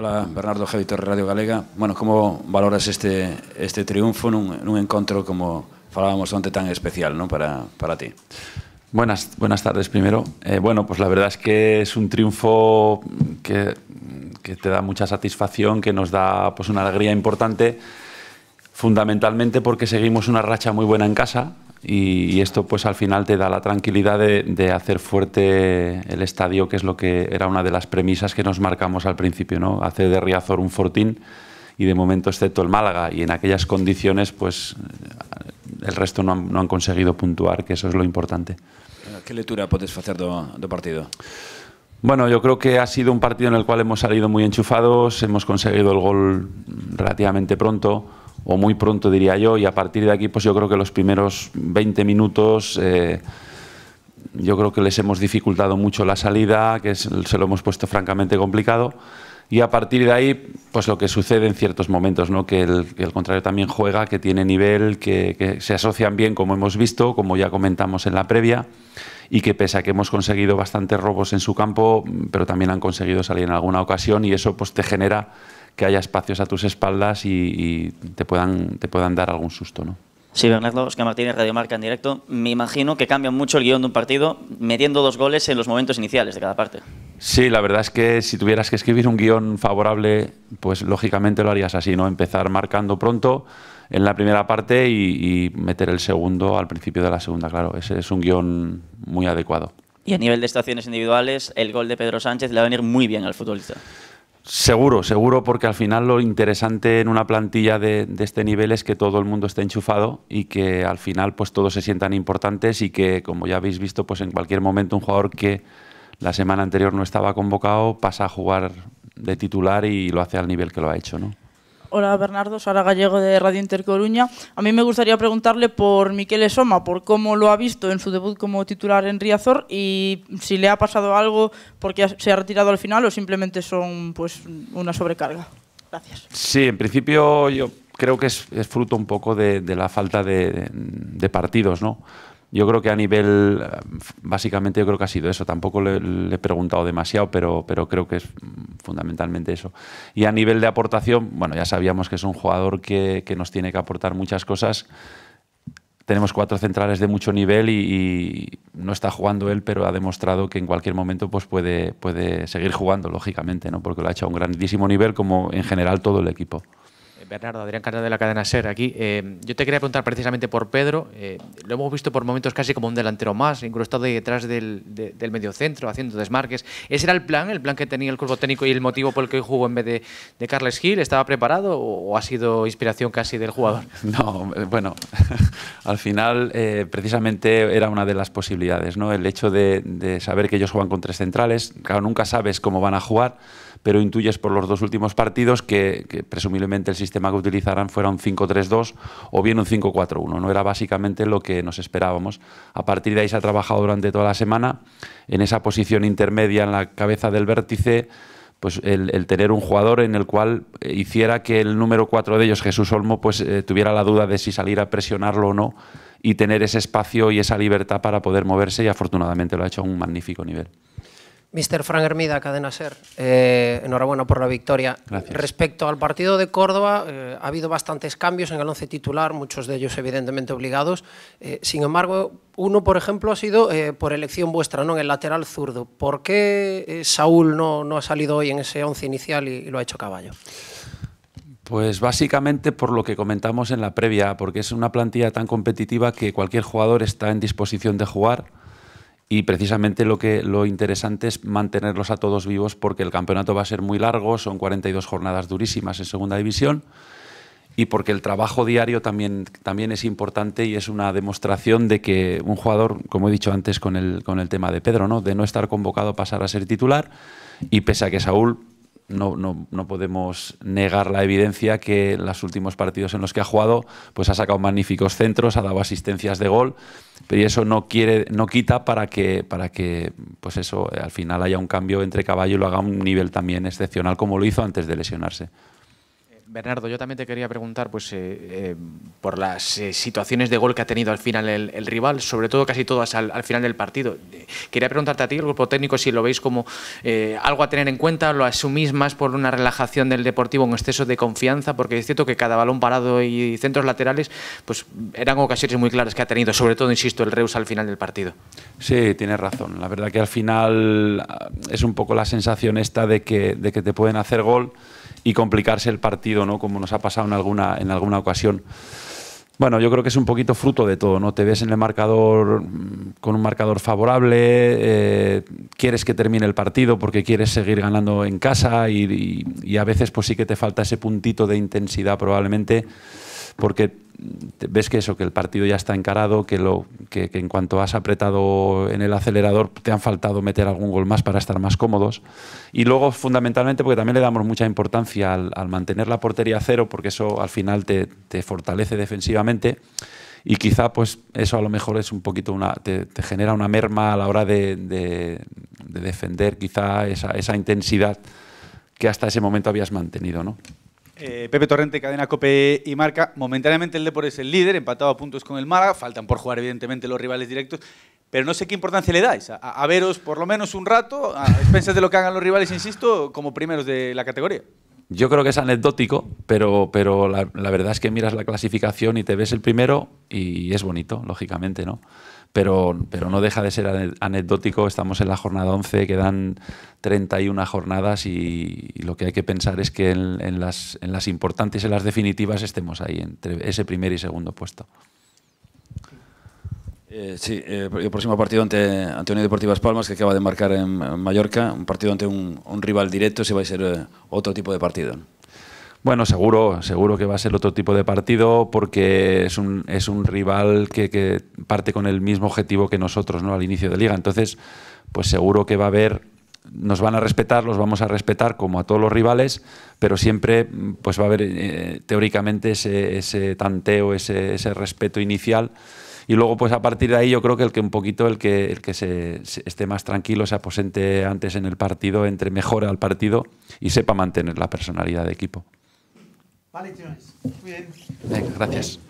Hola, Bernardo Javitor Radio Galega. Bueno, ¿cómo valoras este, este triunfo en un encuentro como falábamos antes, tan especial para, ti? Buenas, buenas tardes primero. Eh, bueno, pues la verdad es que es un triunfo que, te da mucha satisfacción, que nos da pues, una alegría importante, fundamentalmente porque seguimos una racha muy buena en casa, y, esto pues al final te da la tranquilidad de, hacer fuerte el estadio, que es lo que era una de las premisas que nos marcamos al principio, ¿no? Hacer de Riazor un fortín y de momento excepto el Málaga y en aquellas condiciones pues el resto no han, conseguido puntuar, que eso es lo importante. ¿Qué lectura puedes hacer de partido? Bueno, yo creo que ha sido un partido en el cual hemos salido muy enchufados, hemos conseguido el gol relativamente pronto o muy pronto diría yo, y a partir de aquí pues yo creo que los primeros 20 minutos eh, yo creo que les hemos dificultado mucho la salida, que se lo hemos puesto francamente complicado. Y a partir de ahí, pues lo que sucede en ciertos momentos, ¿no? que, el, contrario también juega, que tiene nivel, que, que, se asocian bien, como hemos visto, como ya comentamos en la previa, y que pese a que hemos conseguido bastantes robos en su campo, pero también han conseguido salir en alguna ocasión y eso pues te genera que haya espacios a tus espaldas y, te, puedan, te puedan dar algún susto, ¿no? Sí, Bernardo, Oscar Martínez, Radio Marca en directo. Me imagino que cambia mucho el guión de un partido metiendo dos goles en los momentos iniciales de cada parte. Sí, la verdad es que si tuvieras que escribir un guión favorable, pues lógicamente lo harías así, ¿no? Empezar marcando pronto en la primera parte y, y meter el segundo al principio de la segunda, claro. Ese es un guión muy adecuado. Y a nivel de estaciones individuales, el gol de Pedro Sánchez le va a venir muy bien al futbolista. Seguro, seguro, porque al final lo interesante en una plantilla de, este nivel es que todo el mundo esté enchufado y que al final pues todos se sientan importantes y que, como ya habéis visto, pues en cualquier momento un jugador que la semana anterior no estaba convocado pasa a jugar de titular y lo hace al nivel que lo ha hecho, ¿no? Hola Bernardo, Sara Gallego de Radio Inter Coruña. A mí me gustaría preguntarle por Miquel Soma, por cómo lo ha visto en su debut como titular en Riazor y si le ha pasado algo porque se ha retirado al final o simplemente son pues una sobrecarga. Gracias. Sí, en principio yo creo que es, fruto un poco de, la falta de, de partidos, ¿no? Yo creo que a nivel, básicamente yo creo que ha sido eso, tampoco le, he preguntado demasiado, pero, pero creo que es fundamentalmente eso. Y a nivel de aportación, bueno, ya sabíamos que es un jugador que, nos tiene que aportar muchas cosas. Tenemos cuatro centrales de mucho nivel y, no está jugando él, pero ha demostrado que en cualquier momento pues puede, puede seguir jugando, lógicamente, ¿no? porque lo ha hecho a un grandísimo nivel, como en general todo el equipo. Bernardo, Adrián Carnal de la cadena SER aquí. Eh, yo te quería preguntar precisamente por Pedro. Eh, lo hemos visto por momentos casi como un delantero más, incrustado detrás del, medio centro, haciendo desmarques. ¿Ese era el plan, el plan que tenía el cuerpo técnico y el motivo por el que jugó en vez de, Carles Gil? ¿Estaba preparado o, ha sido inspiración casi del jugador? No, bueno, al final eh, precisamente era una de las posibilidades, ¿no? El hecho de, de saber que ellos juegan con tres centrales, claro, nunca sabes cómo van a jugar, pero intuyes por los dos últimos partidos que, presumiblemente el sistema que utilizarán fuera un 5-3-2 o bien un 5-4-1. No era básicamente lo que nos esperábamos. A partir de ahí se ha trabajado durante toda la semana en esa posición intermedia en la cabeza del vértice pues el, tener un jugador en el cual eh, hiciera que el número cuatro de ellos, Jesús Olmo, pues eh, tuviera la duda de si salir a presionarlo o no y tener ese espacio y esa libertad para poder moverse y afortunadamente lo ha hecho a un magnífico nivel. Mr. Frank Hermida, Cadena Ser, eh, enhorabuena por la victoria. Respecto al partido de Córdoba, eh, ha habido bastantes cambios en el once titular, muchos de ellos evidentemente obligados. Eh, sin embargo, uno, por ejemplo, ha sido por elección vuestra, ¿no? en el lateral zurdo. ¿Por qué Saúl no, no, ha salido hoy en ese once inicial y lo ha hecho Caballo? Pues básicamente por lo que comentamos en la previa, porque es una plantilla tan competitiva que cualquier jugador está en disposición de jugar y precisamente lo, que, lo interesante es mantenerlos a todos vivos porque el campeonato va a ser muy largo, son 42 jornadas durísimas en segunda división y porque el trabajo diario también, también es importante y es una demostración de que un jugador, como he dicho antes con el, con el tema de Pedro, ¿no? de no estar convocado pasar a ser titular y pese a que Saúl no, no, no, podemos negar la evidencia que en los últimos partidos en los que ha jugado, pues ha sacado magníficos centros, ha dado asistencias de gol, pero eso no quiere, no quita para que, para que, pues eso, al final haya un cambio entre caballo y lo haga a un nivel también excepcional como lo hizo antes de lesionarse. Bernardo, yo también te quería preguntar pues, eh, eh, por las eh, situaciones de gol que ha tenido al final el, rival, sobre todo casi todas al, final del partido. Quería preguntarte a ti, el grupo técnico, si lo veis como algo a tener en cuenta, lo asumís más por una relajación del deportivo, un exceso de confianza, porque es cierto que cada balón parado y centros laterales pues, eran ocasiones muy claras que ha tenido, sobre todo, insisto, el Reus al final del partido. Sí, tienes razón. La verdad que al final ah, es un poco la sensación esta de que, de que te pueden hacer gol y complicarse el partido, ¿no? Como nos ha pasado en alguna, en alguna ocasión. Bueno, yo creo que es un poquito fruto de todo, ¿no? Te ves en el marcador mm, con un marcador favorable, eh, quieres que termine el partido porque quieres seguir ganando en casa y, y, a veces pues sí que te falta ese puntito de intensidad probablemente porque ves que eso, que el partido ya está encarado, que, lo, que, en cuanto has apretado en el acelerador te han faltado meter algún gol más para estar más cómodos. Y luego, fundamentalmente, porque también le damos mucha importancia al, mantener la portería cero, porque eso al final te, fortalece defensivamente. Y quizá, pues, eso a lo mejor es un poquito te, genera una merma a la hora de, defender, quizá esa, esa intensidad que hasta ese momento habías mantenido, ¿no? Eh, Pepe Torrente, cadena Cope y Marca. Momentáneamente el Depor es el líder, empatado a puntos con el Málaga. Faltan por jugar, evidentemente, los rivales directos. Pero no sé qué importancia le dais. A, a veros por lo menos un rato, a expensas de lo que hagan los rivales, insisto, como primeros de la categoría. Yo creo que es anecdótico, pero, la, verdad es que miras la clasificación y te ves el primero y es bonito, lógicamente, ¿no? Pero, pero no deja de ser anecdótico. Estamos en la jornada 11, quedan 31 jornadas y, lo que hay que pensar es que en, las, en las importantes, en las definitivas, estemos ahí, entre ese primer y segundo puesto. Eh, sí, eh, el próximo partido ante, Antonio Deportivas Palmas que acaba de marcar en, Mallorca, un partido ante un, rival directo, si va a ser eh, otro tipo de partido. Bueno, seguro, seguro que va a ser otro tipo de partido porque es un, rival que, parte con el mismo objetivo que nosotros ¿no? al inicio de liga. Entonces, pues seguro que va a haber, nos van a respetar, los vamos a respetar como a todos los rivales, pero siempre pues va a haber teóricamente ese, tanteo, ese, ese respeto inicial. Y luego, pues a partir de ahí, yo creo que el que un poquito el que, el que se, esté más tranquilo, se aposente antes en el partido, entre mejora al partido y sepa mantener la personalidad de equipo. Vale, tío, Muy bien. Venga, gracias.